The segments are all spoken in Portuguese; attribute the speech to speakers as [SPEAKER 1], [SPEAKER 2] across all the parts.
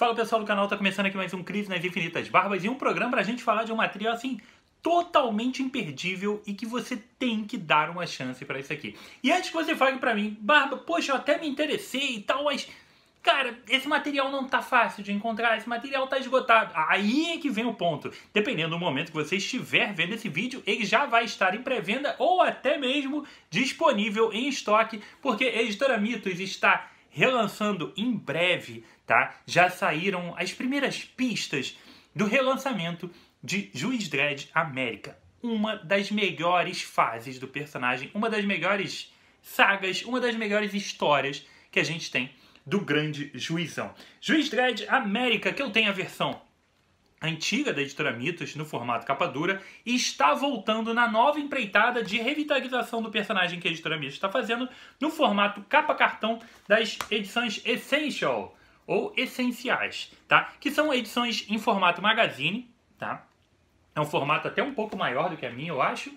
[SPEAKER 1] Fala pessoal do canal, tá começando aqui mais um Crise nas Infinitas Barbas e um programa pra gente falar de uma trilha assim totalmente imperdível e que você tem que dar uma chance para isso aqui. E antes que você fale para mim, Barba, poxa, eu até me interessei e tal, mas Cara, esse material não tá fácil de encontrar, esse material tá esgotado. Aí é que vem o ponto. Dependendo do momento que você estiver vendo esse vídeo, ele já vai estar em pré-venda ou até mesmo disponível em estoque, porque a editora Mitos está relançando em breve, tá? Já saíram as primeiras pistas do relançamento de Juiz Dredd América. Uma das melhores fases do personagem, uma das melhores sagas, uma das melhores histórias que a gente tem do grande juizão. Juiz Dredd América, que eu tenho a versão antiga da editora Mitos, no formato capa dura, e está voltando na nova empreitada de revitalização do personagem que a editora Mitos está fazendo, no formato capa cartão das edições Essential, ou Essenciais, tá? Que são edições em formato magazine, tá? É um formato até um pouco maior do que a minha, eu acho.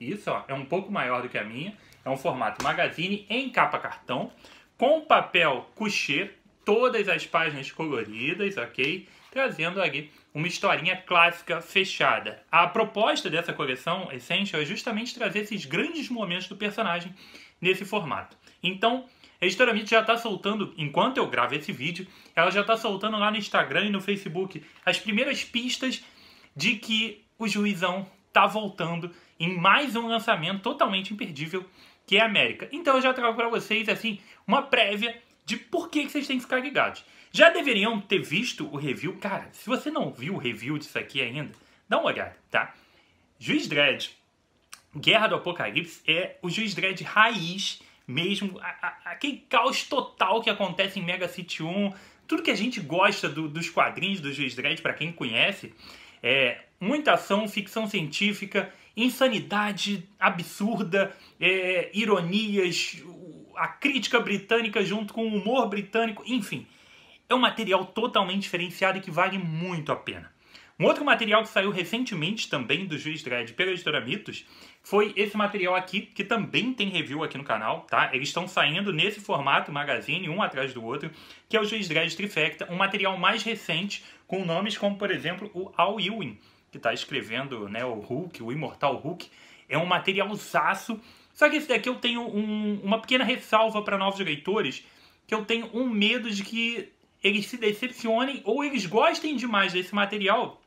[SPEAKER 1] Isso, ó, é um pouco maior do que a minha. É um formato magazine em capa cartão, com papel couché, todas as páginas coloridas, ok? Trazendo aqui uma historinha clássica fechada. A proposta dessa coleção Essential é justamente trazer esses grandes momentos do personagem nesse formato. Então, a Historiamite já está soltando, enquanto eu gravo esse vídeo, ela já está soltando lá no Instagram e no Facebook as primeiras pistas de que o Juizão está voltando em mais um lançamento totalmente imperdível que é a América. Então eu já trago para vocês assim uma prévia de por que, que vocês têm que ficar ligados. Já deveriam ter visto o review. Cara, se você não viu o review disso aqui ainda, dá uma olhada, tá? Juiz Dredd, Guerra do Apocalipse, é o Juiz Dredd raiz mesmo. A, a, aquele caos total que acontece em Mega City 1. Tudo que a gente gosta do, dos quadrinhos do Juiz Dredd, para quem conhece, é muita ação, ficção científica, insanidade absurda, é, ironias, a crítica britânica junto com o humor britânico, enfim é um material totalmente diferenciado e que vale muito a pena. Um outro material que saiu recentemente também do Juiz Dredd pela editora Mitos foi esse material aqui, que também tem review aqui no canal, tá? Eles estão saindo nesse formato magazine, um atrás do outro, que é o Juiz Dredd Trifecta, um material mais recente, com nomes como, por exemplo, o Al Ewing, que está escrevendo né, o Hulk, o Imortal Hulk. É um material saço. só que esse daqui eu tenho um, uma pequena ressalva para novos leitores, que eu tenho um medo de que eles se decepcionem ou eles gostem demais desse material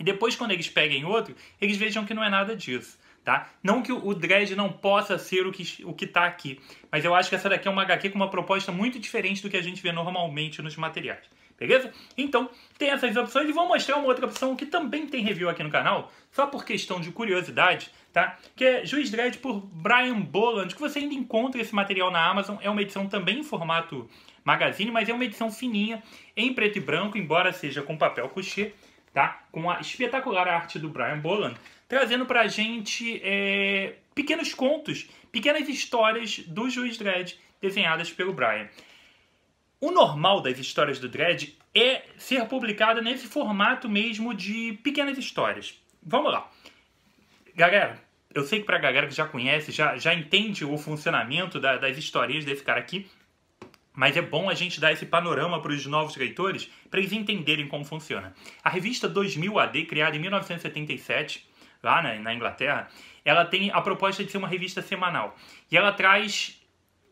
[SPEAKER 1] e depois quando eles peguem outro, eles vejam que não é nada disso. Tá? Não que o Dredd não possa ser o que o está aqui, mas eu acho que essa daqui é uma HQ com uma proposta muito diferente do que a gente vê normalmente nos materiais. Beleza? Então, tem essas opções e vou mostrar uma outra opção que também tem review aqui no canal, só por questão de curiosidade, tá? Que é Juiz Dredd por Brian Boland, que você ainda encontra esse material na Amazon. É uma edição também em formato Magazine, mas é uma edição fininha, em preto e branco, embora seja com papel couché, tá? Com a espetacular arte do Brian Boland, trazendo pra gente é, pequenos contos, pequenas histórias do Juiz Dredd, desenhadas pelo Brian. O normal das histórias do Dredd é ser publicada nesse formato mesmo de pequenas histórias. Vamos lá. Galera, eu sei que pra galera que já conhece, já, já entende o funcionamento da, das histórias desse cara aqui, mas é bom a gente dar esse panorama para os novos leitores, para eles entenderem como funciona. A revista 2000 AD, criada em 1977, lá na, Inglaterra, ela tem a proposta de ser uma revista semanal. E ela traz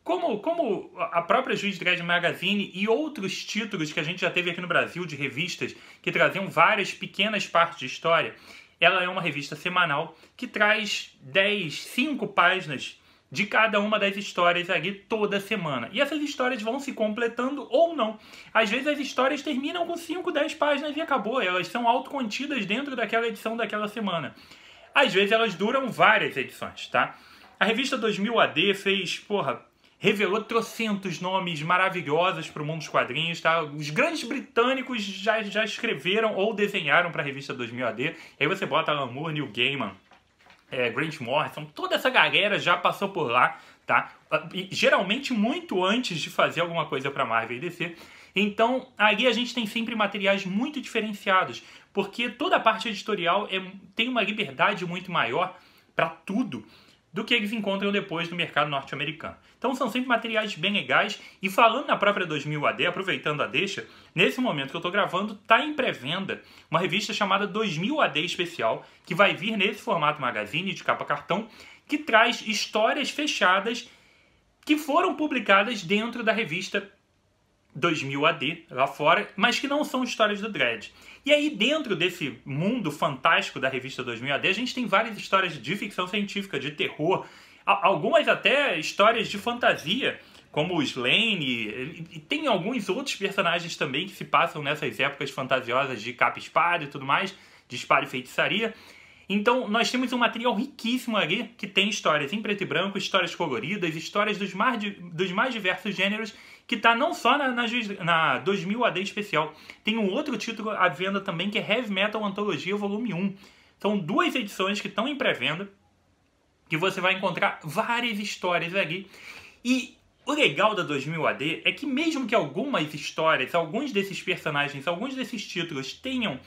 [SPEAKER 1] como, como a própria Juiz Dredd Magazine e outros títulos que a gente já teve aqui no Brasil de revistas que traziam várias pequenas partes de história, ela é uma revista semanal que traz 10, 5 páginas de cada uma das histórias ali toda semana. E essas histórias vão se completando ou não. Às vezes as histórias terminam com 5, 10 páginas e acabou. Elas são autocontidas dentro daquela edição daquela semana. Às vezes elas duram várias edições, tá? A revista 2000 AD fez, porra, revelou trocentos nomes maravilhosos para o mundo dos quadrinhos, tá? Os grandes britânicos já, já escreveram ou desenharam para a revista 2000 AD. Aí você bota Alan Moore, Neil Gaiman, é, Grant Morrison, toda essa galera já passou por lá, tá? Ah, e, geralmente muito antes de fazer alguma coisa para Marvel e DC. Então, aí a gente tem sempre materiais muito diferenciados, porque toda a parte editorial é, tem uma liberdade muito maior para tudo do que eles encontram depois no mercado norte-americano. Então são sempre materiais bem legais e falando na própria 2000 AD, aproveitando a deixa, nesse momento que eu estou gravando está em pré-venda uma revista chamada 2000 AD especial que vai vir nesse formato magazine de capa cartão que traz histórias fechadas que foram publicadas dentro da revista 2000 AD lá fora, mas que não são histórias do Dredd. E aí, dentro desse mundo fantástico da revista 2000 AD, a gente tem várias histórias de ficção científica, de terror, algumas até histórias de fantasia, como o Slane, e tem alguns outros personagens também que se passam nessas épocas fantasiosas de capa e espada e tudo mais, de espada e feitiçaria. Então, nós temos um material riquíssimo ali que tem histórias em preto e branco, histórias coloridas, histórias dos mais, dos mais diversos gêneros que está não só na, na, na 2000 AD especial, tem um outro título à venda também que é Heavy Metal Antologia Volume 1. São duas edições que estão em pré-venda, que você vai encontrar várias histórias ali. E o legal da 2000 AD é que mesmo que algumas histórias, alguns desses personagens, alguns desses títulos tenham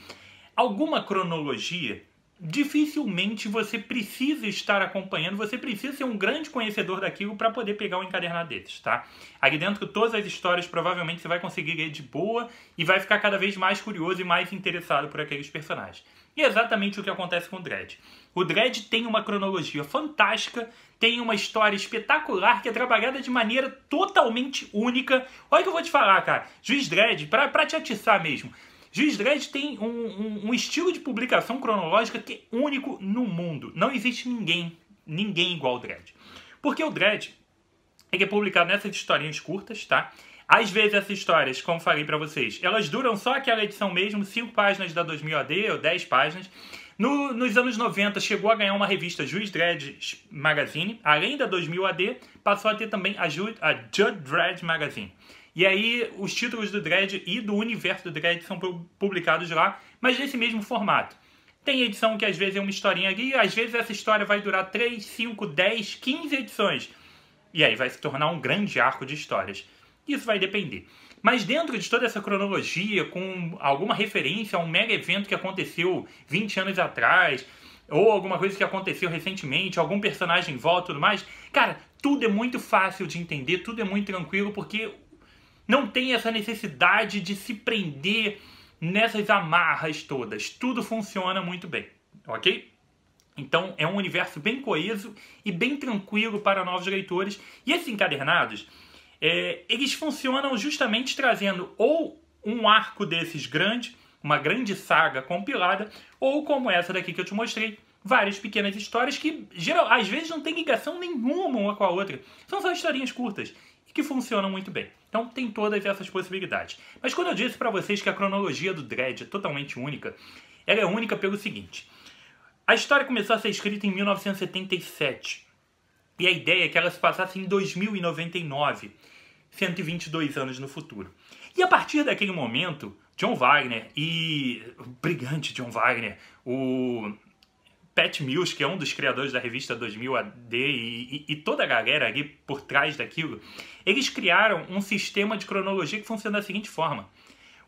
[SPEAKER 1] alguma cronologia, dificilmente você precisa estar acompanhando, você precisa ser um grande conhecedor daquilo para poder pegar um encadernado desses, tá? Aqui dentro, todas as histórias provavelmente você vai conseguir ler de boa e vai ficar cada vez mais curioso e mais interessado por aqueles personagens. E é exatamente o que acontece com o Dredd. O Dredd tem uma cronologia fantástica, tem uma história espetacular que é trabalhada de maneira totalmente única. Olha o que eu vou te falar, cara. Juiz Dredd, para te atiçar mesmo, Juiz Dredd tem um, um, um estilo de publicação cronológica que é único no mundo. Não existe ninguém, ninguém igual o Dredd. Porque o Dredd é publicado nessas historinhas curtas, tá? Às vezes essas histórias, como falei para vocês, elas duram só aquela edição mesmo, 5 páginas da 2000 AD ou 10 páginas. No, nos anos 90 chegou a ganhar uma revista Juiz Dredd Magazine, além da 2000 AD, passou a ter também a, Ju, a Judd Dredd Magazine. E aí os títulos do Dread e do universo do Dread são publicados lá, mas nesse mesmo formato. Tem edição que às vezes é uma historinha ali, às vezes essa história vai durar 3, 5, 10, 15 edições. E aí vai se tornar um grande arco de histórias. Isso vai depender. Mas dentro de toda essa cronologia, com alguma referência a um mega evento que aconteceu 20 anos atrás, ou alguma coisa que aconteceu recentemente, algum personagem volta e tudo mais, cara, tudo é muito fácil de entender, tudo é muito tranquilo, porque não tem essa necessidade de se prender nessas amarras todas. Tudo funciona muito bem, ok? Então é um universo bem coeso e bem tranquilo para novos leitores. E esses assim, encadernados, é, eles funcionam justamente trazendo ou um arco desses grande, uma grande saga compilada, ou como essa daqui que eu te mostrei, várias pequenas histórias que geral, às vezes não tem ligação nenhuma uma com a outra. São só historinhas curtas que funcionam muito bem. Então tem todas essas possibilidades. Mas quando eu disse para vocês que a cronologia do Dredd é totalmente única, ela é única pelo seguinte. A história começou a ser escrita em 1977. E a ideia é que ela se passasse em 2099, 122 anos no futuro. E a partir daquele momento, John Wagner e o brigante John Wagner, o Pat Mills, que é um dos criadores da revista 2000 AD e, e, e, toda a galera ali por trás daquilo, eles criaram um sistema de cronologia que funciona da seguinte forma.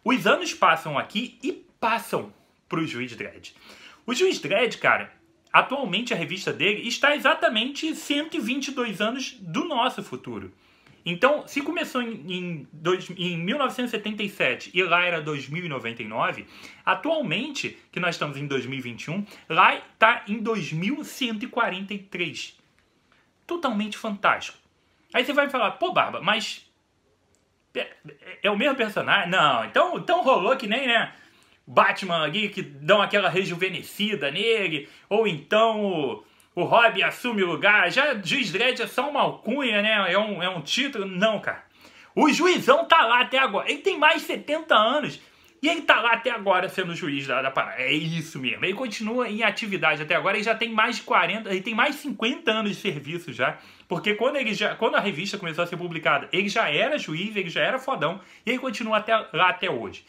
[SPEAKER 1] Os anos passam aqui e passam para o Juiz Dredd. O Juiz Dredd, cara, atualmente a revista dele está exatamente 122 anos do nosso futuro. Então, se começou em, em, dois, em 1977 e lá era 2099, atualmente, que nós estamos em 2021, lá está em 2143. Totalmente fantástico. Aí você vai falar, pô, Barba, mas. É, é o mesmo personagem? Não, então, então rolou que nem, né? Batman ali, que dão aquela rejuvenescida nele, ou então o Rob assume o lugar. Já juiz Dredd é só uma alcunha, né? É um, é um título. Não, cara. O juizão tá lá até agora. Ele tem mais de 70 anos e ele tá lá até agora sendo juiz da, da parada. É isso mesmo. Ele continua em atividade até agora. Ele já tem mais de 40, ele tem mais de 50 anos de serviço já. Porque quando, ele já, quando a revista começou a ser publicada, ele já era juiz, ele já era fodão e ele continua até, lá até hoje.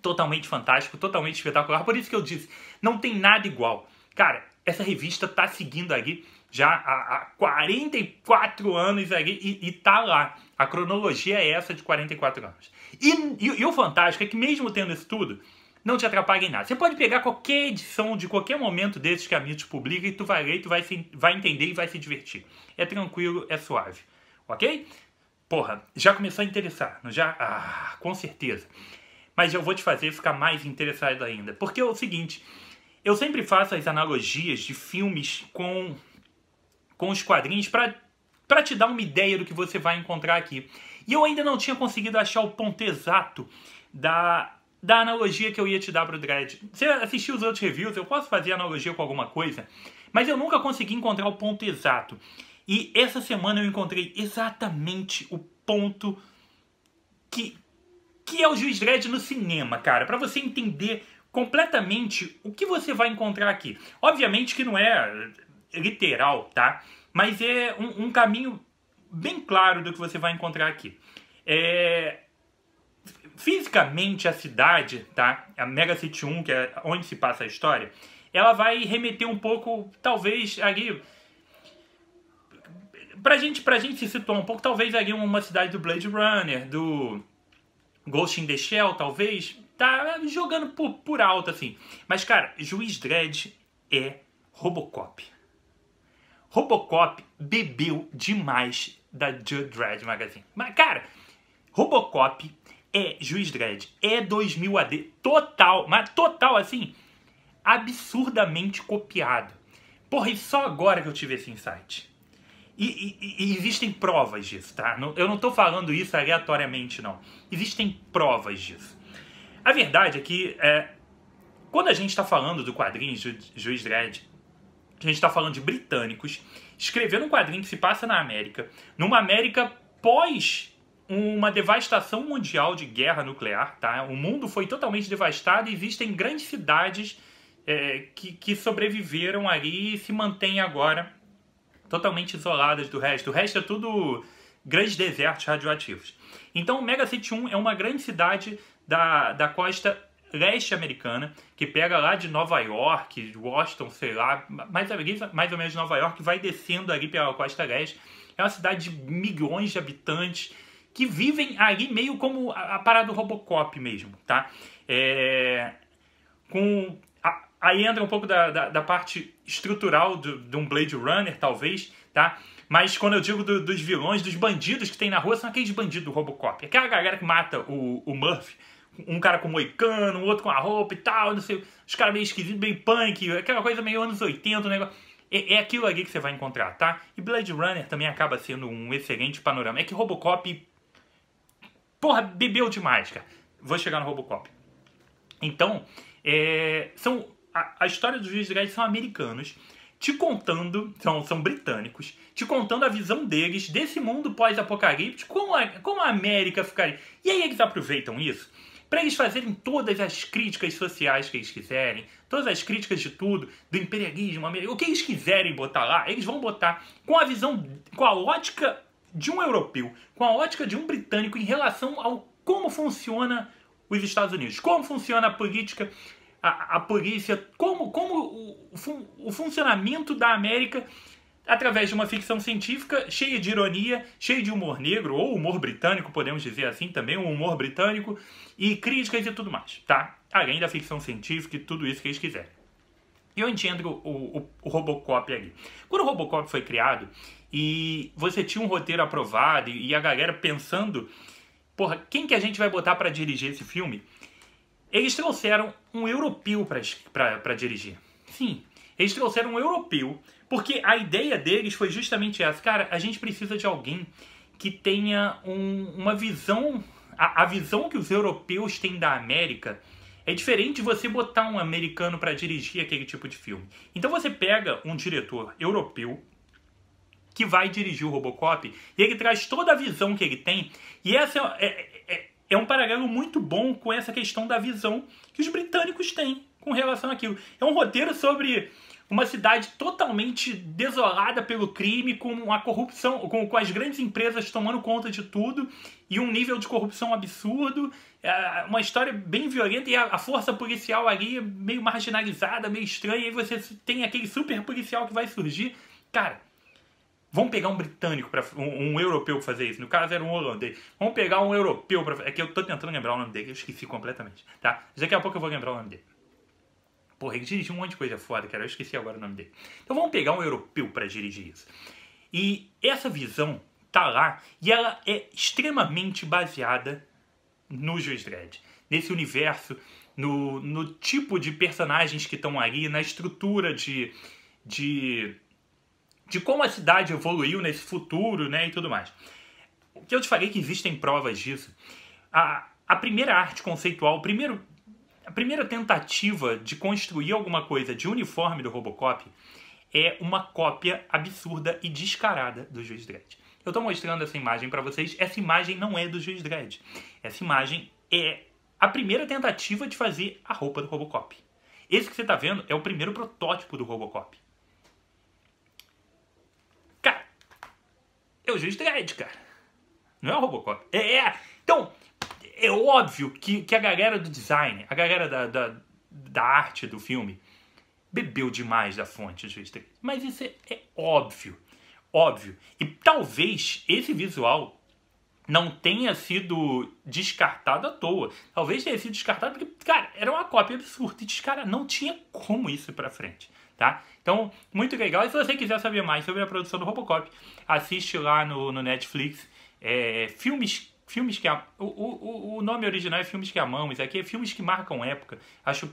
[SPEAKER 1] Totalmente fantástico, totalmente espetacular. Por isso que eu disse, não tem nada igual. Cara, essa revista tá seguindo aqui já há, há 44 anos aqui e, e tá lá. A cronologia é essa de 44 anos. E, e, e o fantástico é que mesmo tendo isso tudo, não te atrapalha em nada. Você pode pegar qualquer edição de qualquer momento desses que a Mitch publica e tu vai ler, tu vai, se, vai entender e vai se divertir. É tranquilo, é suave. Ok? Porra, já começou a interessar, não já? Ah, com certeza. Mas eu vou te fazer ficar mais interessado ainda. Porque é o seguinte, eu sempre faço as analogias de filmes com, com os quadrinhos para te dar uma ideia do que você vai encontrar aqui. E eu ainda não tinha conseguido achar o ponto exato da, da analogia que eu ia te dar para o Dredd. Você assistiu os outros reviews, eu posso fazer analogia com alguma coisa, mas eu nunca consegui encontrar o ponto exato. E essa semana eu encontrei exatamente o ponto que, que é o Juiz Dredd no cinema, cara. Para você entender completamente o que você vai encontrar aqui. Obviamente que não é eh, literal, tá? Mas é um, um caminho bem claro do que você vai encontrar aqui. É... Fisicamente, a cidade, tá? A Mega City 1, que é onde se passa a história, ela vai remeter um pouco, talvez, ali... Pra gente, pra gente se situar um pouco, talvez ali uma cidade do Blade Runner, do Ghost in the Shell, talvez, tá jogando por, por alto, assim. Mas, cara, Juiz Dredd é Robocop. Robocop bebeu demais da Judge Dredd Magazine. Mas, cara, Robocop é Juiz Dredd, é 2000 AD, total, mas total, assim, absurdamente copiado. Porra, e só agora que eu tive esse insight. E, e, e existem provas disso, tá? Eu não tô falando isso aleatoriamente, não. Existem provas disso. A verdade é que é, quando a gente está falando do quadrinho Ju, Juiz Dredd, a gente está falando de britânicos escrevendo um quadrinho que se passa na América, numa América pós uma devastação mundial de guerra nuclear, tá? O mundo foi totalmente devastado e existem grandes cidades é, que, que sobreviveram ali e se mantêm agora totalmente isoladas do resto. O resto é tudo grandes desertos radioativos. Então, o Mega City 1 é uma grande cidade da, da costa leste americana, que pega lá de Nova York, Washington, sei lá, mais, mais ou menos Nova York, vai descendo ali pela costa leste. É uma cidade de milhões de habitantes que vivem ali meio como a, a parada do Robocop mesmo, tá? É, com, a, aí entra um pouco da, da, da parte estrutural de um Blade Runner, talvez, tá? Mas quando eu digo do, dos vilões, dos bandidos que tem na rua, são aqueles bandidos do Robocop. Aquela galera que mata o, o Murphy um cara com moicano, o outro com a roupa e tal, não sei. Os caras meio esquisitos, bem punk, aquela coisa meio anos 80, o negócio. É, é aquilo ali que você vai encontrar, tá? E Blade Runner também acaba sendo um excelente panorama. É que Robocop. Porra, bebeu demais, cara. Vou chegar no Robocop. Então, é, são, a, a, história dos juízes são americanos, te contando, são, são britânicos, te contando a visão deles desse mundo pós-apocalíptico, como como a América ficaria. E aí é eles aproveitam isso para eles fazerem todas as críticas sociais que eles quiserem, todas as críticas de tudo, do imperialismo, o que eles quiserem botar lá, eles vão botar com a visão, com a ótica de um europeu, com a ótica de um britânico em relação ao como funciona os Estados Unidos, como funciona a política, a, a polícia, como, como o, o funcionamento da América através de uma ficção científica cheia de ironia, cheia de humor negro, ou humor britânico, podemos dizer assim também, um humor britânico, e críticas e tudo mais, tá? Além da ficção científica e tudo isso que eles quiserem. eu entendo o, o, o, Robocop ali. Quando o Robocop foi criado e você tinha um roteiro aprovado e, e a galera pensando, porra, quem que a gente vai botar para dirigir esse filme? Eles trouxeram um europeu para dirigir. Sim, eles trouxeram um europeu porque a ideia deles foi justamente essa. Cara, a gente precisa de alguém que tenha um, uma visão. A, a visão que os europeus têm da América é diferente de você botar um americano para dirigir aquele tipo de filme. Então você pega um diretor europeu que vai dirigir o Robocop e ele traz toda a visão que ele tem. E essa é, é, é, é um paralelo muito bom com essa questão da visão que os britânicos têm com relação àquilo. É um roteiro sobre uma cidade totalmente desolada pelo crime, com a corrupção, com, com, as grandes empresas tomando conta de tudo e um nível de corrupção absurdo, é, uma história bem violenta e a, a força policial ali meio marginalizada, meio estranha, e você tem aquele super policial que vai surgir. Cara, Vamos pegar um britânico, pra, um, um europeu para fazer isso. No caso era um holandês. Vamos pegar um europeu para. É que eu tô tentando lembrar o nome dele, eu esqueci completamente. Tá? Mas daqui a pouco eu vou lembrar o nome dele. Porra, ele dirigiu um monte de coisa foda, cara. Eu esqueci agora o nome dele. Então vamos pegar um europeu para dirigir isso. E essa visão tá lá e ela é extremamente baseada no Juiz Dredd. Nesse universo, no, no tipo de personagens que estão ali, na estrutura de, de, de como a cidade evoluiu nesse futuro né, e tudo mais. O que eu te falei que existem provas disso. A, a primeira arte conceitual, o primeiro a primeira tentativa de construir alguma coisa de uniforme do Robocop é uma cópia absurda e descarada do Juiz Dredd. Eu estou mostrando essa imagem para vocês. Essa imagem não é do Juiz Dredd. Essa imagem é a primeira tentativa de fazer a roupa do Robocop. Esse que você está vendo é o primeiro protótipo do Robocop. Cara, é o Juiz Dredd, cara. Não é o Robocop. É, é. Então, é óbvio que, que a galera do design, a galera da, da, da arte do filme, bebeu demais da fonte de Mas isso é, é, óbvio, óbvio. E talvez esse visual não tenha sido descartado à toa. Talvez tenha sido descartado porque, cara, era uma cópia absurda. E, cara, não tinha como isso ir pra frente, tá? Então, muito legal. E se você quiser saber mais sobre a produção do Robocop, assiste lá no, no Netflix. É, filmes filmes que. A... O, o, o nome original é Filmes que Amamos, aqui é, é Filmes que Marcam Época. Acho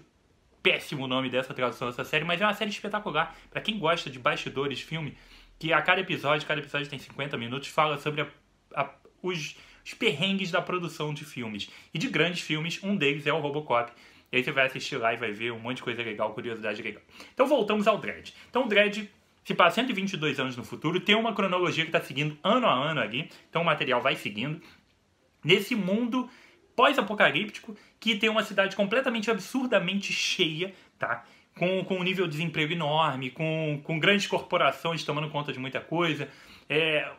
[SPEAKER 1] péssimo o nome dessa tradução dessa série, mas é uma série espetacular. para quem gosta de bastidores, filme, que a cada episódio, cada episódio tem 50 minutos, fala sobre a, a, os, os perrengues da produção de filmes. E de grandes filmes, um deles é o Robocop. E aí você vai assistir lá e vai ver um monte de coisa legal, curiosidade legal. Então voltamos ao Dread. Então o Dread se passa 122 anos no futuro, tem uma cronologia que está seguindo ano a ano ali, então o material vai seguindo nesse mundo pós-apocalíptico que tem uma cidade completamente absurdamente cheia, tá? Com, com um nível de desemprego enorme, com, com grandes corporações tomando conta de muita coisa, é,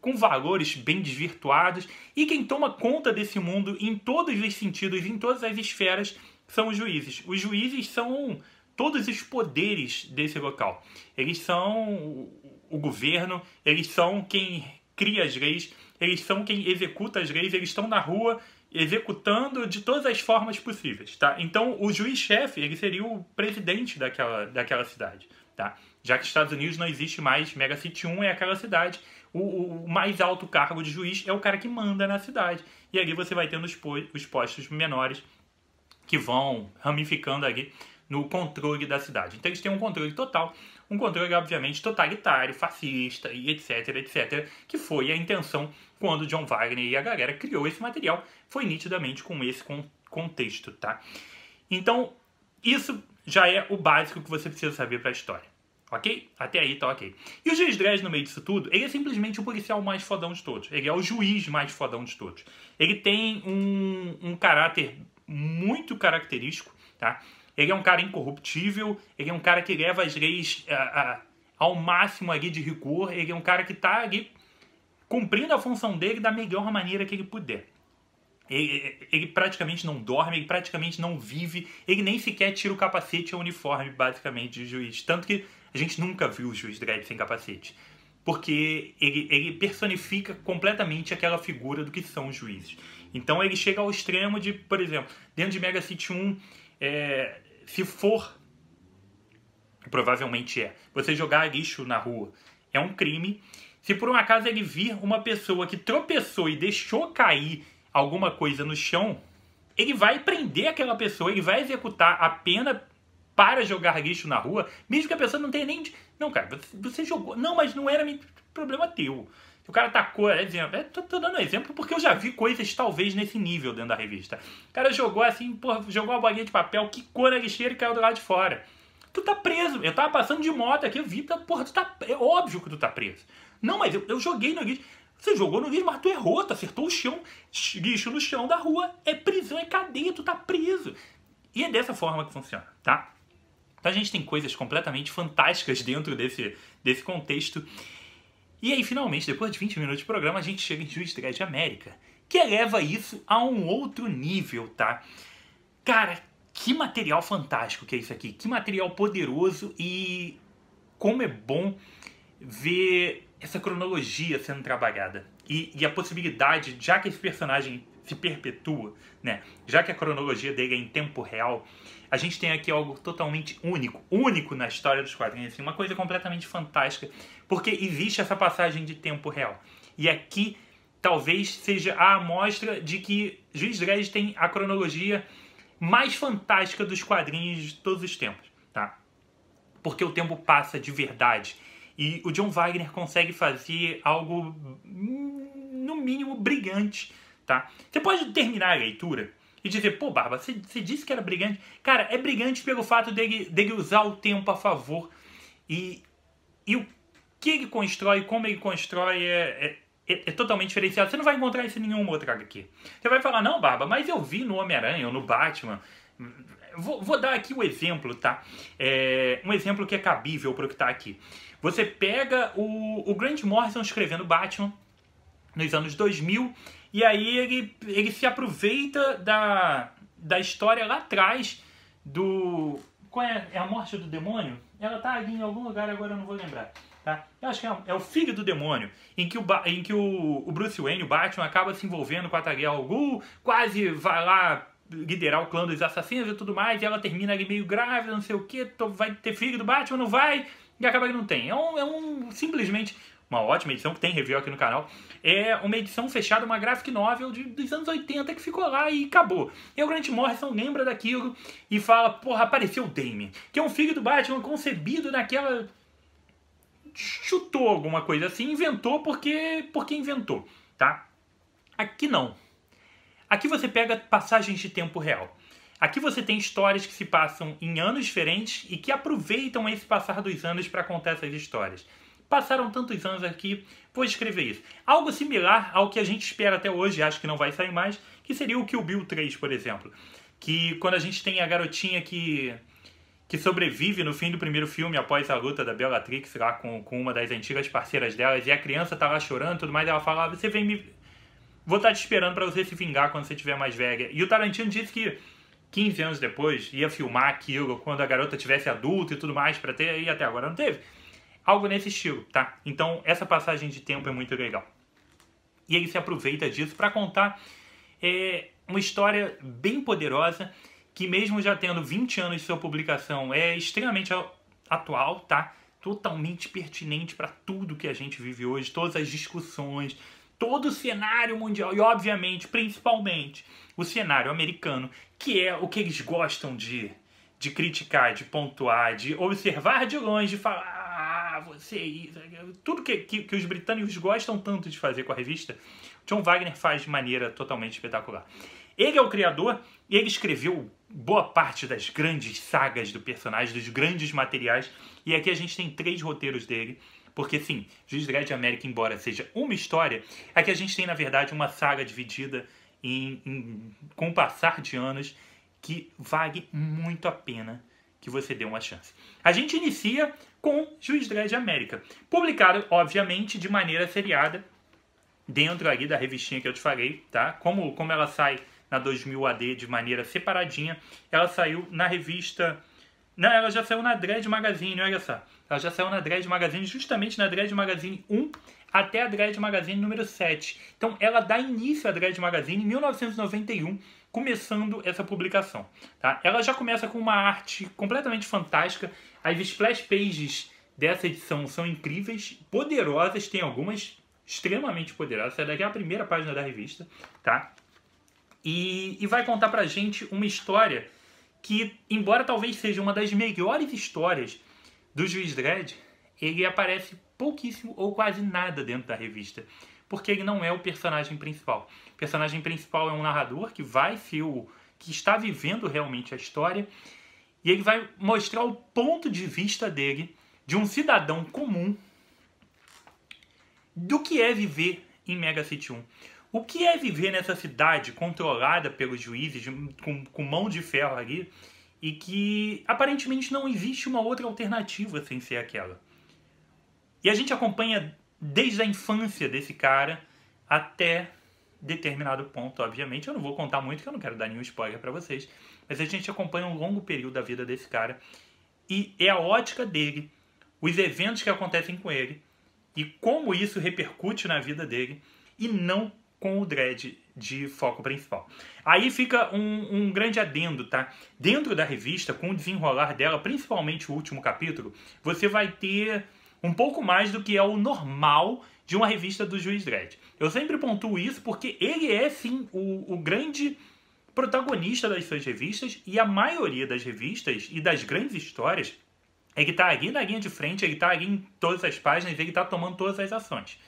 [SPEAKER 1] com valores bem desvirtuados. E quem toma conta desse mundo em todos os sentidos, em todas as esferas, são os juízes. Os juízes são todos os poderes desse local. Eles são o governo, eles são quem cria as leis, eles são quem executa as leis, eles estão na rua executando de todas as formas possíveis, tá? Então, o juiz-chefe, ele seria o presidente daquela, daquela cidade, tá? Já que Estados Unidos não existe mais, Mega City 1 é aquela cidade, o, o mais alto cargo de juiz é o cara que manda na cidade. E ali você vai tendo os, po os postos menores que vão ramificando ali no controle da cidade. Então, eles têm um controle total um controle, obviamente, totalitário, fascista e etc, etc, que foi a intenção quando John Wagner e a galera criou esse material, foi nitidamente com esse contexto, tá? Então, isso já é o básico que você precisa saber para a história. Ok? Até aí tá ok. E o juiz Dredd, no meio disso tudo, ele é simplesmente o policial mais fodão de todos. Ele é o juiz mais fodão de todos. Ele tem um, um caráter muito característico, tá? Ele é um cara incorruptível, ele é um cara que leva as leis a, eh, a, ao máximo ali de rigor, ele é um cara que está ali cumprindo a função dele da melhor maneira que ele puder. Ele, eh, ele, praticamente não dorme, ele praticamente não vive, ele nem sequer tira o capacete e o uniforme, basicamente, de juiz. Tanto que a gente nunca viu o juiz Dredd sem capacete. Porque ele, ele personifica completamente aquela figura do que são os juízes. Então ele chega ao extremo de, por exemplo, dentro de Mega City 1, é, eh, se for, provavelmente é, você jogar lixo na rua é um crime. Se por um acaso ele vir uma pessoa que tropeçou e deixou cair alguma coisa no chão, ele vai prender aquela pessoa, ele vai executar a pena para jogar lixo na rua, mesmo que a pessoa não tenha nem. Não, cara, você, jogou. Não, mas não era problema teu. O cara tacou, é exemplo. É, tô, tô, dando exemplo porque eu já vi coisas talvez nesse nível dentro da revista. O cara jogou assim, porra, jogou a bolinha de papel, quicou na lixeira e caiu do lado de fora. Tu tá preso. Eu tava passando de moto aqui, eu vi, tá, porra, tu tá. É óbvio que tu tá preso. Não, mas eu, eu joguei no lixo. Você jogou no lixo, mas tu errou, tu acertou o chão, lixo no chão da rua. É prisão, é cadeia, tu tá preso. E é dessa forma que funciona, tá? Então a gente tem coisas completamente fantásticas dentro desse, desse contexto. E aí, finalmente, depois de 20 minutos de programa, a gente chega em Juiz de América, que eleva isso a um outro nível, tá? Cara, que material fantástico que é isso aqui, que material poderoso e como é bom ver essa cronologia sendo trabalhada e, e a possibilidade, já que esse personagem se perpetua, né? Já que a cronologia dele é em tempo real, a gente tem aqui algo totalmente único, único na história dos quadrinhos, assim, uma coisa completamente fantástica, porque existe essa passagem de tempo real. E aqui talvez seja a amostra de que Juiz Dredd tem a cronologia mais fantástica dos quadrinhos de todos os tempos, tá? Porque o tempo passa de verdade. E o John Wagner consegue fazer algo, hum, no mínimo, brilhante, tá? Você pode terminar a leitura e dizer, pô, Barba, você, disse que era brigante. Cara, é brigante pelo fato dele, dele usar o tempo a favor. E, e o que ele constrói, como ele constrói, é, é, é, é totalmente diferenciado. Você não vai encontrar isso em nenhuma outra aqui. Você vai falar, não, Barba, mas eu vi no Homem-Aranha ou no Batman. Vou, vou, dar aqui o um exemplo, tá? É, um exemplo que é cabível para o que está aqui. Você pega o, o Grant Morrison escrevendo Batman nos anos 2000 e aí ele, ele se aproveita da, da história lá atrás do. Qual é? é a morte do demônio? Ela tá ali em algum lugar, agora eu não vou lembrar. Tá? Eu acho que é, é o filho do demônio, em que, o, em que o, o Bruce Wayne, o Batman, acaba se envolvendo com a Talia al Ghul, quase vai lá liderar o clã dos assassinos e tudo mais, e ela termina ali meio grávida, não sei o que, vai ter filho do Batman, não vai, e acaba que não tem. É um, é um simplesmente uma ótima edição que tem review aqui no canal. É uma edição fechada, uma graphic novel de, dos anos 80 que ficou lá e acabou. E o Grant Morrison lembra daquilo e fala, porra, apareceu o Damien, que é um filho do Batman concebido naquela... Chutou alguma coisa assim, inventou porque, porque inventou, tá? Aqui não. Aqui você pega passagens de tempo real. Aqui você tem histórias que se passam em anos diferentes e que aproveitam esse passar dos anos para contar essas histórias passaram tantos anos aqui, vou escrever isso. Algo similar ao que a gente espera até hoje, acho que não vai sair mais, que seria o Kill Bill 3, por exemplo. Que quando a gente tem a garotinha que que sobrevive no fim do primeiro filme após a luta da Bellatrix lá com, com uma das antigas parceiras delas e a criança tá lá chorando tudo mais, ela fala, ah, você vem me... vou estar tá te esperando para você se vingar quando você estiver mais velha. E o Tarantino disse que 15 anos depois ia filmar aquilo quando a garota tivesse adulta e tudo mais para ter, e até agora não teve. Algo nesse estilo, tá? Então essa passagem de tempo é muito legal. E ele se aproveita disso para contar é, uma história bem poderosa que mesmo já tendo 20 anos de sua publicação é extremamente atual, tá? Totalmente pertinente para tudo que a gente vive hoje, todas as discussões, todo o cenário mundial e obviamente, principalmente, o cenário americano, que é o que eles gostam de de criticar, de pontuar, de observar de longe, de falar você tá Tudo que, que, que, os britânicos gostam tanto de fazer com a revista, John Wagner faz de maneira totalmente espetacular. Ele é o criador ele escreveu boa parte das grandes sagas do personagem, dos grandes materiais. E aqui a gente tem três roteiros dele, porque sim, Juiz Dredd América, embora seja uma história, aqui a gente tem, na verdade, uma saga dividida em, em, com o passar de anos que vale muito a pena que você dê uma chance. A gente inicia com Juiz Dredd América. Publicado, obviamente, de maneira seriada, dentro ali da revistinha que eu te falei, tá? Como, como ela sai na 2000 AD de maneira separadinha, ela saiu na revista... Não, ela já saiu na Dredd Magazine, olha só. Ela já saiu na Dredd Magazine, justamente na Dredd Magazine 1 até a Dredd Magazine número 7. Então ela dá início à Dredd Magazine em 1991, começando essa publicação. Tá? Ela já começa com uma arte completamente fantástica. As splash pages dessa edição são incríveis, poderosas, tem algumas extremamente poderosas. Essa daqui é a primeira página da revista, tá? E, e vai contar pra gente uma história que, embora talvez seja uma das melhores histórias do Juiz Dredd, ele aparece pouquíssimo ou quase nada dentro da revista, porque ele não é o personagem principal. O personagem principal é um narrador que vai ser o que está vivendo realmente a história e ele vai mostrar o ponto de vista dele, de um cidadão comum, do que é viver em Mega City 1. O que é viver nessa cidade controlada pelos juízes, com, com mão de ferro ali, e que aparentemente não existe uma outra alternativa sem ser aquela. E a gente acompanha desde a infância desse cara até determinado ponto, obviamente, eu não vou contar muito, que eu não quero dar nenhum spoiler para vocês, mas a gente acompanha um longo período da vida desse cara e é a ótica dele, os eventos que acontecem com ele e como isso repercute na vida dele e não com o dread de foco principal. Aí fica um, um, grande adendo, tá? Dentro da revista, com o desenrolar dela, principalmente o último capítulo, você vai ter um pouco mais do que é o normal de uma revista do Juiz Dredd. Eu sempre pontuo isso porque ele é, sim, o, o grande protagonista das suas revistas e a maioria das revistas e das grandes histórias é que está ali na linha de frente, ele está ali em todas as páginas, ele está tomando todas as ações.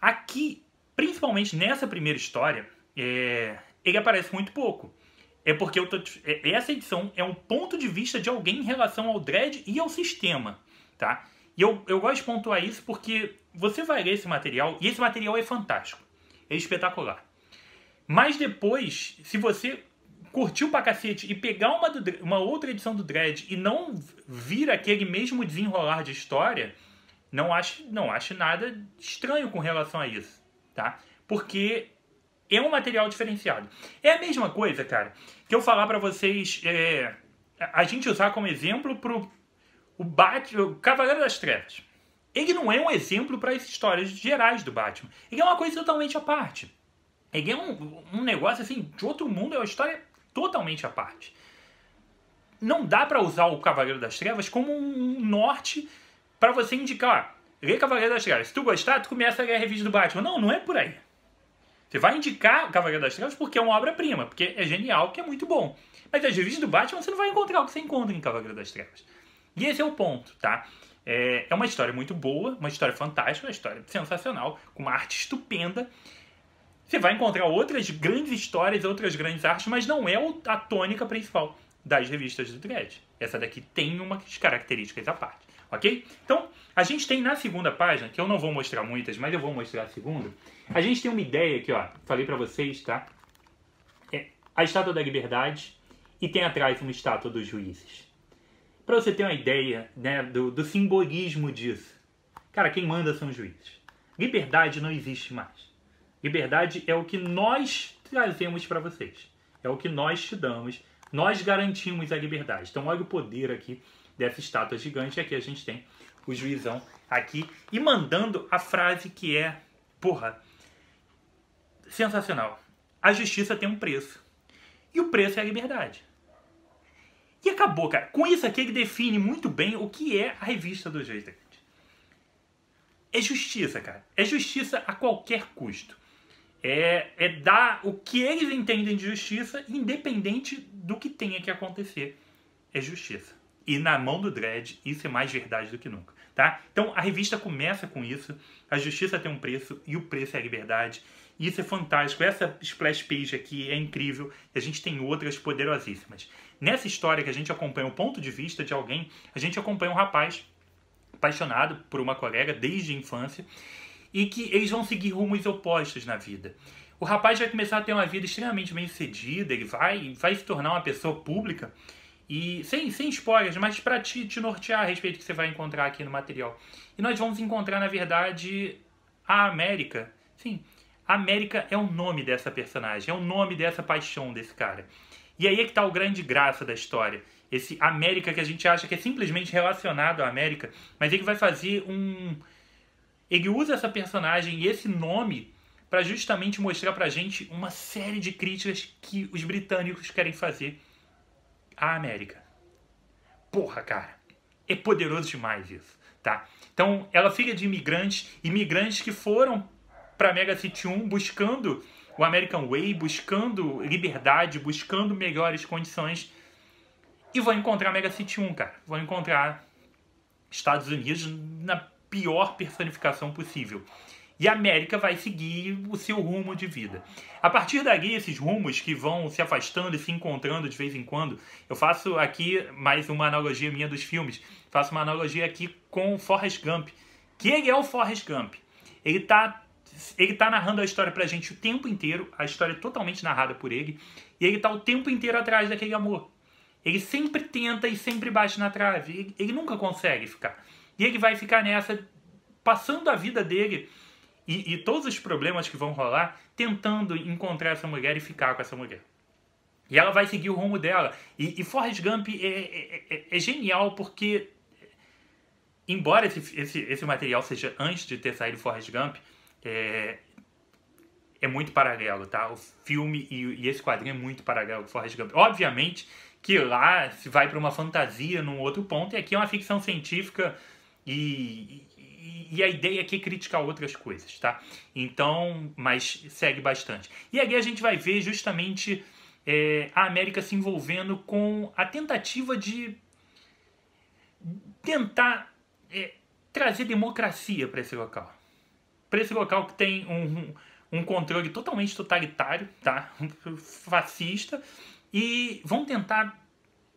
[SPEAKER 1] Aqui, principalmente nessa primeira história, é... ele aparece muito pouco. É porque tô... É, essa edição é um ponto de vista de alguém em relação ao Dredd e ao sistema, tá? E eu, eu gosto de pontuar isso porque você vai ler esse material, e esse material é fantástico, é espetacular. Mas depois, se você curtiu pra cacete e pegar uma, do, uma outra edição do Dread e não vir aquele mesmo desenrolar de história, não acho, não nada estranho com relação a isso, tá? Porque é um material diferenciado. É a mesma coisa, cara, que eu falar para vocês, é, a gente usar como exemplo pro o Batman, o Cavaleiro das Trevas, ele não é um exemplo para as histórias gerais do Batman. Ele é uma coisa totalmente à parte. Ele é um, um negócio assim de outro mundo, é uma história totalmente à parte. Não dá para usar o Cavaleiro das Trevas como um norte para você indicar, ó, lê Cavaleiro das Trevas. Se tu gostar, tu começa a ler a revista do Batman. Não, não é por aí. Você vai indicar o Cavaleiro das Trevas porque é uma obra-prima, porque é genial, que é muito bom. Mas as revistas do Batman você não vai encontrar o que você encontra em Cavaleiro das Trevas. E esse é o ponto, tá? É, é, uma história muito boa, uma história fantástica, uma história sensacional, com uma arte estupenda. Você vai encontrar outras grandes histórias, outras grandes artes, mas não é a tônica principal das revistas do Dredd. Essa daqui tem umas características à parte, ok? Então, a gente tem na segunda página, que eu não vou mostrar muitas, mas eu vou mostrar a segunda, a gente tem uma ideia aqui, ó, falei para vocês, tá? É a Estátua da Liberdade e tem atrás uma estátua dos juízes. Para você ter uma ideia né, do, do simbolismo disso, cara, quem manda são os juízes. Liberdade não existe mais. Liberdade é o que nós trazemos para vocês. É o que nós te damos. Nós garantimos a liberdade. Então, olha o poder aqui dessa estátua gigante. Aqui a gente tem o juizão aqui e mandando a frase que é, porra, sensacional. A justiça tem um preço. E o preço é a liberdade. E acabou, cara. Com isso aqui ele é define muito bem o que é a revista do Jeito. É justiça, cara. É justiça a qualquer custo. É, é dar o que eles entendem de justiça, independente do que tenha que acontecer. É justiça. E na mão do Dredd, isso é mais verdade do que nunca. Tá? Então a revista começa com isso. A justiça tem um preço e o preço é a liberdade. Isso é fantástico. Essa splash page aqui é incrível e a gente tem outras poderosíssimas. Nessa história que a gente acompanha o ponto de vista de alguém, a gente acompanha um rapaz apaixonado por uma colega desde a infância e que eles vão seguir rumos opostos na vida. O rapaz vai começar a ter uma vida extremamente bem sucedida, ele vai, vai se tornar uma pessoa pública e sem, sem spoilers, mas para te, te nortear a respeito do que você vai encontrar aqui no material. E nós vamos encontrar, na verdade, a América. Sim, América é o nome dessa personagem, é o nome dessa paixão desse cara. E aí é que tá o grande graça da história. Esse América que a gente acha que é simplesmente relacionado à América, mas ele vai fazer um. Ele usa essa personagem e esse nome para justamente mostrar pra gente uma série de críticas que os britânicos querem fazer à América. Porra, cara. É poderoso demais isso, tá? Então, ela fica de imigrantes, imigrantes que foram para Mega City 1 buscando o American Way, buscando liberdade, buscando melhores condições. E vou encontrar Mega City 1, cara. Vou encontrar Estados Unidos na pior personificação possível. E a América vai seguir o seu rumo de vida. A partir daqui esses rumos que vão se afastando e se encontrando de vez em quando, eu faço aqui mais uma analogia minha dos filmes. Faço uma analogia aqui com o Forrest Gump. Que ele é o Forrest Gump. Ele tá ele está narrando a história pra gente o tempo inteiro, a história é totalmente narrada por ele, e ele está o tempo inteiro atrás daquele amor. Ele sempre tenta e sempre bate na trave, ele, ele nunca consegue ficar. E ele vai ficar nessa, passando a vida dele e, e todos os problemas que vão rolar, tentando encontrar essa mulher e ficar com essa mulher. E ela vai seguir o rumo dela. E, e Forrest Gump é, é, é, é genial porque, embora esse, esse, esse, material seja antes de ter saído Forrest Gump, é, é muito paralelo, tá? O filme e, e, esse quadrinho é muito paralelo com Forrest Gump. Obviamente que lá se vai para uma fantasia num outro ponto, e aqui é uma ficção científica e, e, e a ideia aqui é criticar outras coisas, tá? Então, mas segue bastante. E aqui a gente vai ver justamente é, a América se envolvendo com a tentativa de tentar é, trazer democracia para esse local para esse local que tem um, um controle totalmente totalitário, tá? fascista, e vão tentar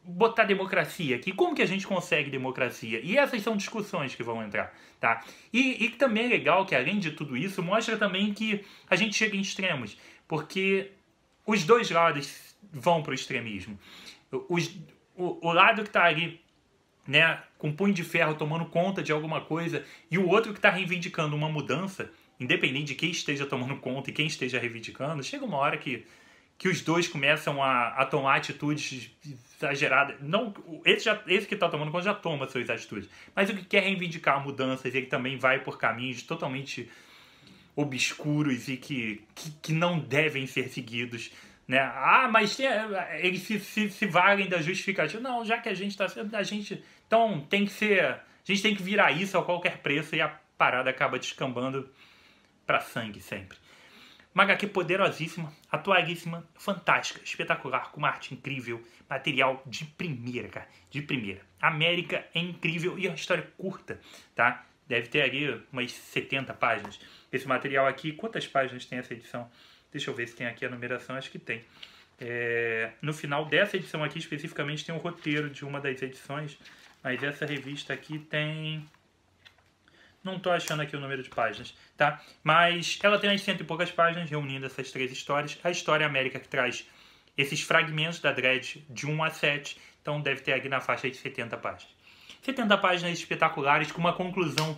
[SPEAKER 1] botar democracia aqui. Como que a gente consegue democracia? E essas são discussões que vão entrar, tá? E, e também é legal que, além de tudo isso, mostra também que a gente chega em extremos, porque os dois lados vão para o extremismo. Os, o, o lado que está ali né, com punho de ferro tomando conta de alguma coisa, e o outro que está reivindicando uma mudança, independente de quem esteja tomando conta e quem esteja reivindicando, chega uma hora que, que os dois começam a, a tomar atitudes exageradas. Não, esse, já, esse que está tomando conta já toma suas atitudes, mas o que quer reivindicar mudanças, ele também vai por caminhos totalmente obscuros e que, que, que não devem ser seguidos né? Ah, mas tem, eles se, se, se valem da justificativa. Não, já que a gente está sendo, a gente então tem que ser. A gente tem que virar isso a qualquer preço e a parada acaba descambando para sangue sempre. Uma HQ poderosíssima, atualíssima, fantástica, espetacular, com uma arte incrível, material de primeira, cara, de primeira. América é incrível e é uma história curta, tá? Deve ter ali umas 70 páginas. Esse material aqui, quantas páginas tem essa edição? Deixa eu ver se tem aqui a numeração, acho que tem. É, no final dessa edição aqui, especificamente, tem um roteiro de uma das edições mas essa revista aqui tem... Não estou achando aqui o número de páginas, tá? Mas ela tem umas cento e poucas páginas reunindo essas três histórias. A história América que traz esses fragmentos da Dredd de 1 a 7. Então deve ter aqui na faixa de 70 páginas. 70 páginas espetaculares, com uma conclusão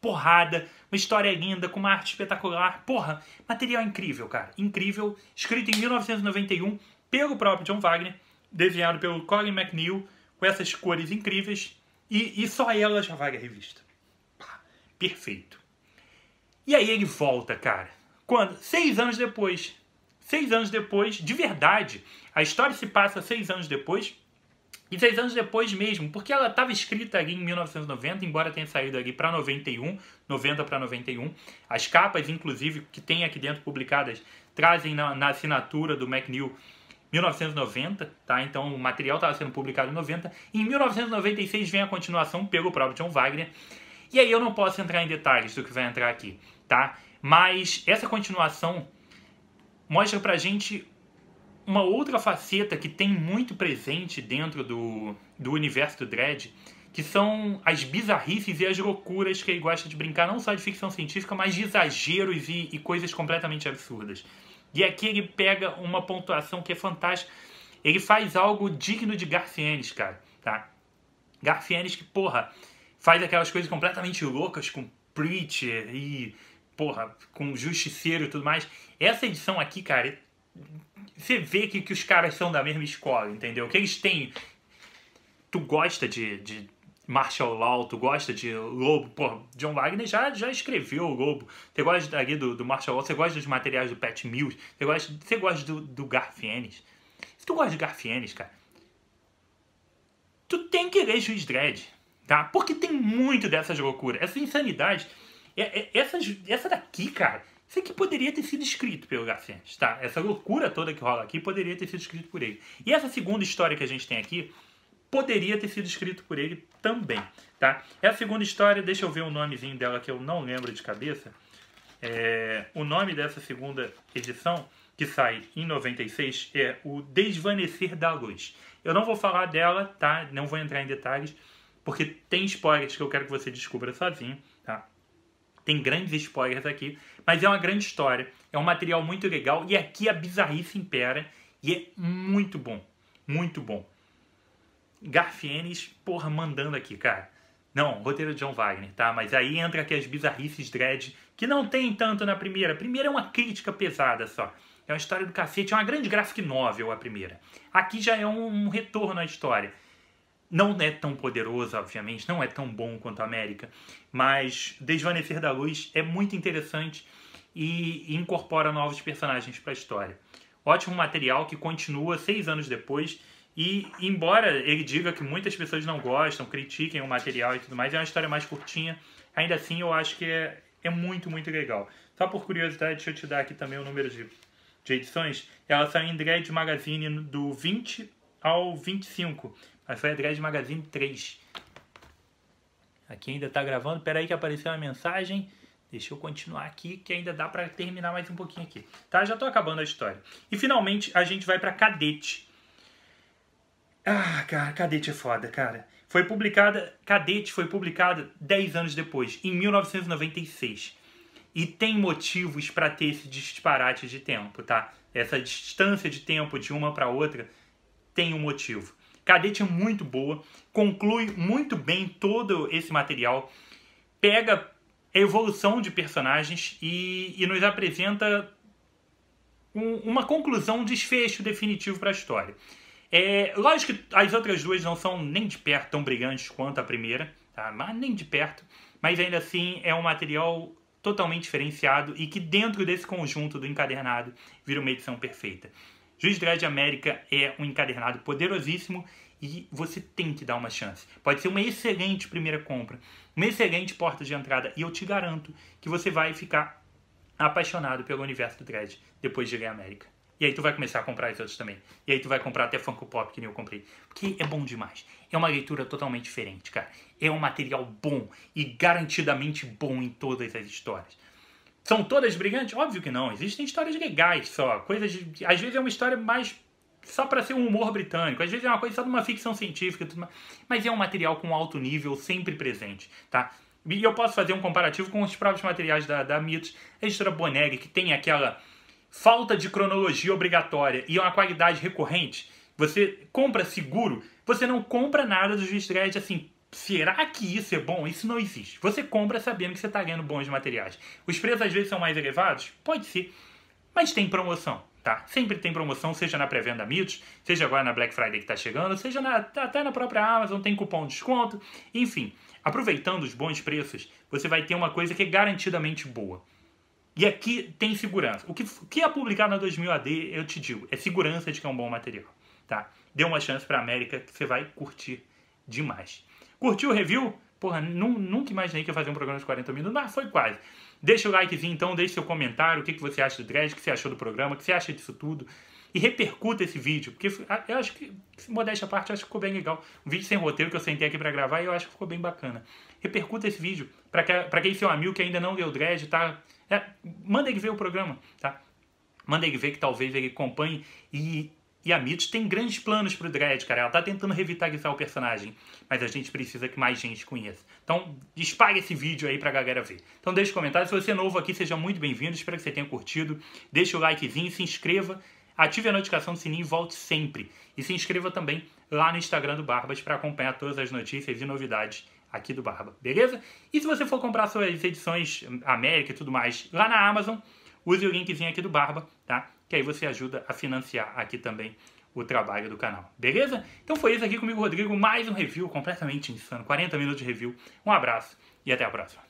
[SPEAKER 1] porrada, uma história linda, com uma arte espetacular. Porra, material incrível, cara. Incrível. Escrito em 1991 pelo próprio John Wagner, desenhado pelo Colin McNeil com essas cores incríveis e, e só ela já vai a revista. Pá, perfeito. E aí ele volta, cara. Quando? Seis anos depois. Seis anos depois, de verdade. A história se passa seis anos depois. E seis anos depois mesmo, porque ela estava escrita ali em 1990, embora tenha saído ali para 91, 90 para 91. As capas, inclusive, que tem aqui dentro publicadas, trazem na, na assinatura do MacNeil 1990, tá? Então o material estava sendo publicado em 90. E em 1996 vem a continuação pelo próprio John Wagner. E aí eu não posso entrar em detalhes do que vai entrar aqui, tá? Mas essa continuação mostra pra gente uma outra faceta que tem muito presente dentro do, do universo do Dredd, que são as bizarrices e as loucuras que ele gosta de brincar, não só de ficção científica, mas de exageros e, e coisas completamente absurdas. E aqui ele pega uma pontuação que é fantástica. Ele faz algo digno de Garfienes, cara, tá? Garfienes que, porra, faz aquelas coisas completamente loucas com Preacher e, porra, com Justiceiro e tudo mais. Essa edição aqui, cara, você vê que, que os caras são da mesma escola, entendeu? Que eles têm... Tu gosta de, de Marshall law, tu gosta de Lobo, pô, John Wagner já, já escreveu o Lobo, você gosta ali do, do law, você gosta dos materiais do Pat Mills, você gosta, você gosta do, do Garfienes. Se tu gosta de Garfienes, cara, tu tem que ler Juiz Dredd, tá? Porque tem muito dessas loucuras, essa insanidade, é, é, essa, essa daqui, cara, isso aqui poderia ter sido escrito pelo Garfienes, tá? Essa loucura toda que rola aqui poderia ter sido escrito por ele. E essa segunda história que a gente tem aqui poderia ter sido escrito por ele também, tá? É a segunda história, deixa eu ver o nomezinho dela que eu não lembro de cabeça. É, o nome dessa segunda edição, que sai em 96, é O Desvanecer da Luz. Eu não vou falar dela, tá? Não vou entrar em detalhes, porque tem spoilers que eu quero que você descubra sozinho, tá? Tem grandes spoilers aqui, mas é uma grande história, é um material muito legal e aqui a bizarrice impera e é muito bom, muito bom. Garfienes, porra, mandando aqui, cara. Não, roteiro de John Wagner, tá? Mas aí entra aqui as bizarrices dread, que não tem tanto na primeira. A primeira é uma crítica pesada só. É uma história do cacete, é uma grande graphic novel a primeira. Aqui já é um, retorno à história. Não é tão poderoso, obviamente, não é tão bom quanto a América, mas Desvanecer da Luz é muito interessante e incorpora novos personagens para a história. Ótimo material que continua seis anos depois e, embora ele diga que muitas pessoas não gostam, critiquem o material e tudo mais, é uma história mais curtinha. Ainda assim, eu acho que é, é muito, muito legal. Só por curiosidade, deixa eu te dar aqui também o número de, de edições. Ela saiu em Dread Magazine do 20 ao 25. Mas foi a Dread Magazine 3. Aqui ainda está gravando. Pera aí que apareceu uma mensagem. Deixa eu continuar aqui, que ainda dá para terminar mais um pouquinho aqui. Tá? Já estou acabando a história. E finalmente a gente vai para Cadete ah, cara, Cadete é foda, cara. Foi publicada, Cadete foi publicada 10 anos depois, em 1996. E tem motivos para ter esse disparate de tempo, tá? Essa distância de tempo de uma para outra tem um motivo. Cadete é muito boa, conclui muito bem todo esse material, pega a evolução de personagens e, e nos apresenta um, uma conclusão, um desfecho definitivo para a história. É, lógico que as outras duas não são nem de perto tão brilhantes quanto a primeira, tá? mas nem de perto. Mas ainda assim é um material totalmente diferenciado e que dentro desse conjunto do encadernado vira uma edição perfeita. Juiz Dredd América é um encadernado poderosíssimo e você tem que dar uma chance. Pode ser uma excelente primeira compra, uma excelente porta de entrada e eu te garanto que você vai ficar apaixonado pelo universo do Dredd depois de ler América. E aí tu vai começar a comprar esses outros também. E aí tu vai comprar até Funko Pop, que nem eu comprei. Porque é bom demais. É uma leitura totalmente diferente, cara. É um material bom e garantidamente bom em todas as histórias. São todas brilhantes? Óbvio que não. Existem histórias legais só. Coisas. De... Às vezes é uma história mais. Só para ser um humor britânico, às vezes é uma coisa só de uma ficção científica, tudo mais. mas é um material com alto nível sempre presente, tá? E eu posso fazer um comparativo com os próprios materiais da, da Mitos, a editora Boneg, que tem aquela falta de cronologia obrigatória e é uma qualidade recorrente, você compra seguro, você não compra nada do Juiz de assim, será que isso é bom? Isso não existe. Você compra sabendo que você está ganhando bons materiais. Os preços às vezes são mais elevados? Pode ser, mas tem promoção. Tá? Sempre tem promoção, seja na pré-venda Mitos, seja agora na Black Friday que está chegando, seja na, até na própria Amazon, tem cupom de desconto. Enfim, aproveitando os bons preços, você vai ter uma coisa que é garantidamente boa. E aqui tem segurança. O que, o que é publicado na 2000 AD, eu te digo, é segurança de que é um bom material. Tá? Dê uma chance para América que você vai curtir demais. Curtiu o review? Porra, nunca imaginei que ia fazer um programa de 40 minutos, mas foi quase. Deixa o likezinho então, deixa seu comentário, o que, que você acha do Dredd, o que você achou do programa, o que você acha disso tudo. E repercuta esse vídeo, porque eu acho que, modéstia à parte, eu acho que ficou bem legal. Um vídeo sem roteiro que eu sentei aqui para gravar e eu acho que ficou bem bacana. Repercuta esse vídeo para quem é seu amigo que ainda não leu o Dredd, tá é, manda ele ver o programa, tá? Manda ele ver que talvez ele acompanhe e, e a Mitch tem grandes planos para o Dredd, cara. Ela tá tentando revitalizar o personagem, mas a gente precisa que mais gente conheça. Então, dispare esse vídeo aí pra galera ver. Então, deixa um comentário. Se você é novo aqui, seja muito bem-vindo. Espero que você tenha curtido. Deixa o likezinho, se inscreva, ative a notificação do sininho e volte sempre. E se inscreva também lá no Instagram do Barbas para acompanhar todas as notícias e novidades aqui do Barba, beleza? E se você for comprar suas edições hum, América e tudo mais lá na Amazon, use o linkzinho aqui do Barba, tá? Que aí você ajuda a financiar aqui também o trabalho do canal, beleza? Então foi isso aqui comigo, Rodrigo, mais um review completamente insano, 40 minutos de review. Um abraço e até a próxima.